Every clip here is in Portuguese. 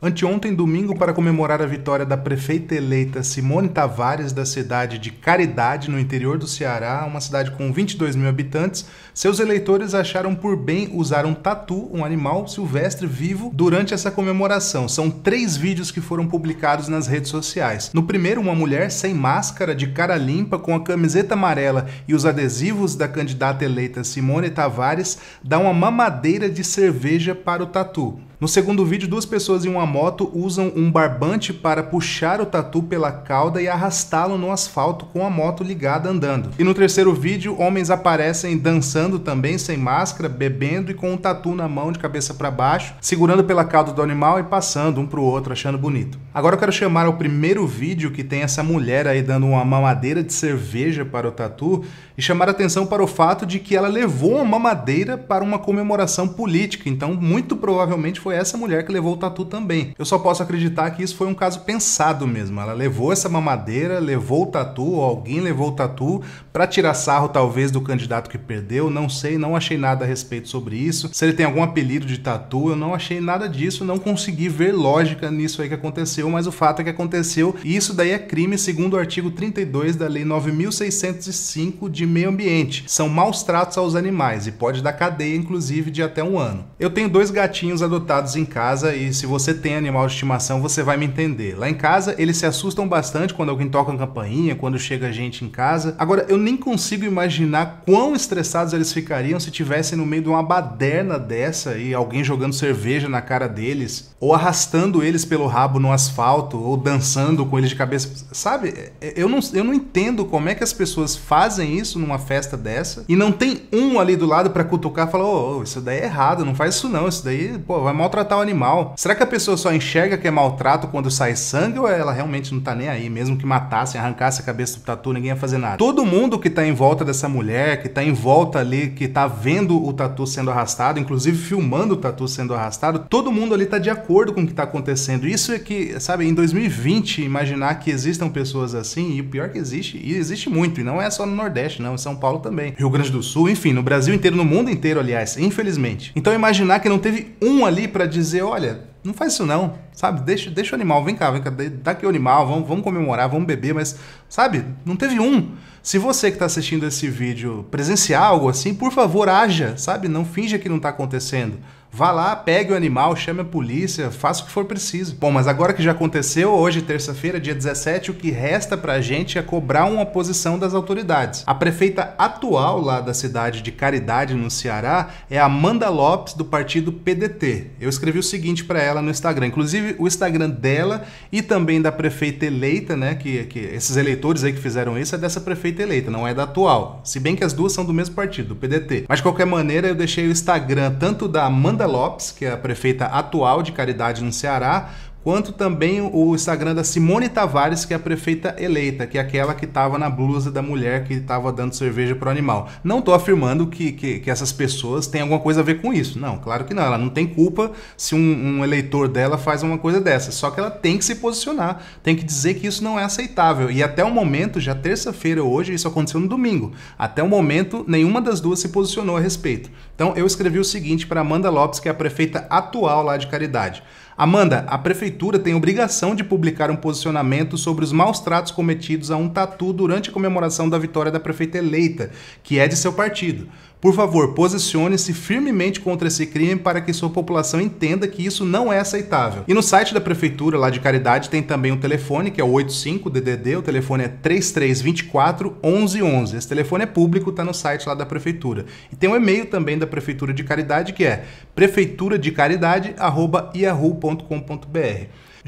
Anteontem, domingo, para comemorar a vitória da prefeita eleita Simone Tavares da cidade de Caridade, no interior do Ceará, uma cidade com 22 mil habitantes, seus eleitores acharam por bem usar um tatu, um animal silvestre vivo, durante essa comemoração. São três vídeos que foram publicados nas redes sociais. No primeiro, uma mulher sem máscara, de cara limpa, com a camiseta amarela e os adesivos da candidata eleita Simone Tavares, dá uma mamadeira de cerveja para o tatu. No segundo vídeo, duas pessoas em uma moto usam um barbante para puxar o tatu pela cauda e arrastá-lo no asfalto com a moto ligada andando. E no terceiro vídeo, homens aparecem dançando também sem máscara, bebendo e com um tatu na mão de cabeça para baixo, segurando pela cauda do animal e passando um para o outro achando bonito. Agora eu quero chamar ao primeiro vídeo que tem essa mulher aí dando uma mamadeira de cerveja para o tatu e chamar atenção para o fato de que ela levou uma mamadeira para uma comemoração política, então muito provavelmente foi essa mulher que levou o tatu também. Eu só posso acreditar que isso foi um caso pensado mesmo. Ela levou essa mamadeira, levou o tatu, ou alguém levou o tatu para tirar sarro talvez do candidato que perdeu, não sei, não achei nada a respeito sobre isso. Se ele tem algum apelido de tatu, eu não achei nada disso, não consegui ver lógica nisso aí que aconteceu, mas o fato é que aconteceu e isso daí é crime segundo o artigo 32 da lei 9605 de meio ambiente. São maus tratos aos animais e pode dar cadeia inclusive de até um ano. Eu tenho dois gatinhos adotados assustados em casa e se você tem animal de estimação, você vai me entender. Lá em casa, eles se assustam bastante quando alguém toca uma campainha, quando chega gente em casa. Agora, eu nem consigo imaginar quão estressados eles ficariam se tivessem no meio de uma baderna dessa e alguém jogando cerveja na cara deles, ou arrastando eles pelo rabo no asfalto, ou dançando com eles de cabeça. Sabe? É, eu não, eu não entendo como é que as pessoas fazem isso numa festa dessa e não tem um ali do lado para cutucar e falar: ô, oh, isso daí é errado, não faz isso não, isso daí, pô, vai mal maltratar o animal. Será que a pessoa só enxerga que é maltrato quando sai sangue ou ela realmente não tá nem aí? Mesmo que matassem, arrancasse a cabeça do tatu, ninguém ia fazer nada. Todo mundo que tá em volta dessa mulher, que tá em volta ali, que tá vendo o tatu sendo arrastado, inclusive filmando o tatu sendo arrastado, todo mundo ali tá de acordo com o que tá acontecendo. Isso é que, sabe, em 2020, imaginar que existam pessoas assim, e o pior que existe, e existe muito, e não é só no Nordeste, não, em São Paulo também, Rio Grande do Sul, enfim, no Brasil inteiro, no mundo inteiro, aliás, infelizmente. Então imaginar que não teve um ali para dizer, olha, não faz isso não, sabe? Deixa, deixa o animal, vem cá, vem cá, dá aqui o animal, vamos, vamos comemorar, vamos beber, mas, sabe? Não teve um se você que está assistindo esse vídeo presenciar algo assim, por favor, haja, sabe? Não finja que não está acontecendo. Vá lá, pegue o animal, chame a polícia, faça o que for preciso. Bom, mas agora que já aconteceu, hoje, terça-feira, dia 17, o que resta para a gente é cobrar uma posição das autoridades. A prefeita atual lá da cidade de Caridade, no Ceará, é Amanda Lopes, do partido PDT. Eu escrevi o seguinte para ela no Instagram, inclusive o Instagram dela e também da prefeita eleita, né? Que, que esses eleitores aí que fizeram isso é dessa prefeita prefeita eleita, não é da atual. Se bem que as duas são do mesmo partido, do PDT. Mas de qualquer maneira, eu deixei o Instagram tanto da Amanda Lopes, que é a prefeita atual de Caridade no Ceará, quanto também o Instagram da Simone Tavares, que é a prefeita eleita, que é aquela que estava na blusa da mulher que estava dando cerveja para o animal. Não estou afirmando que, que, que, essas pessoas têm alguma coisa a ver com isso. Não, claro que não. Ela não tem culpa se um, um eleitor dela faz uma coisa dessa. Só que ela tem que se posicionar, tem que dizer que isso não é aceitável. E até o momento, já terça-feira hoje, isso aconteceu no domingo. Até o momento, nenhuma das duas se posicionou a respeito. Então eu escrevi o seguinte para Amanda Lopes, que é a prefeita atual lá de Caridade. Amanda, a prefeitura tem obrigação de publicar um posicionamento sobre os maus tratos cometidos a um tatu durante a comemoração da vitória da prefeita eleita, que é de seu partido. Por favor, posicione-se firmemente contra esse crime para que sua população entenda que isso não é aceitável. E no site da prefeitura lá de Caridade tem também um telefone que é o 85 DDD, o telefone é 3324 1111. Esse telefone é público, tá no site lá da prefeitura. E tem um e-mail também da prefeitura de Caridade que é prefeitura de caridade@yahoo.com.br.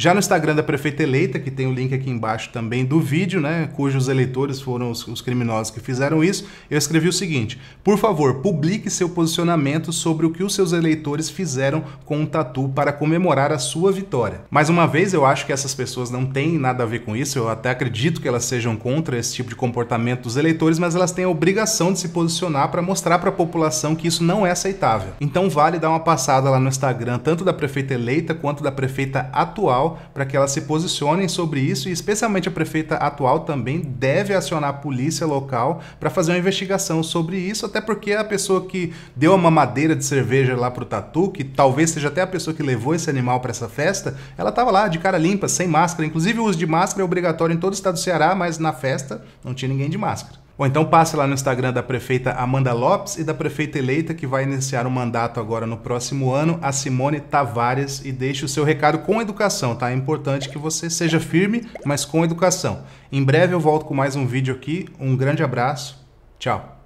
Já no Instagram da prefeita eleita, que tem o link aqui embaixo também do vídeo, né, cujos eleitores foram os, os criminosos que fizeram isso, eu escrevi o seguinte: por favor, publique seu posicionamento sobre o que os seus eleitores fizeram com o tatu para comemorar a sua vitória. Mais uma vez, eu acho que essas pessoas não têm nada a ver com isso, eu até acredito que elas sejam contra esse tipo de comportamento dos eleitores, mas elas têm a obrigação de se posicionar para mostrar para a população que isso não é aceitável. Então vale dar uma passada lá no Instagram, tanto da prefeita eleita quanto da prefeita atual para que elas se posicionem sobre isso e, especialmente, a prefeita atual também deve acionar a polícia local para fazer uma investigação sobre isso, até porque a pessoa que deu uma madeira de cerveja lá para o tatu, que talvez seja até a pessoa que levou esse animal para essa festa, ela estava lá de cara limpa, sem máscara. Inclusive, o uso de máscara é obrigatório em todo o estado do Ceará, mas na festa não tinha ninguém de máscara. Ou então passe lá no Instagram da prefeita Amanda Lopes e da prefeita eleita, que vai iniciar o um mandato agora no próximo ano, a Simone Tavares, e deixe o seu recado com educação, tá? É importante que você seja firme, mas com educação. Em breve eu volto com mais um vídeo aqui. Um grande abraço. Tchau.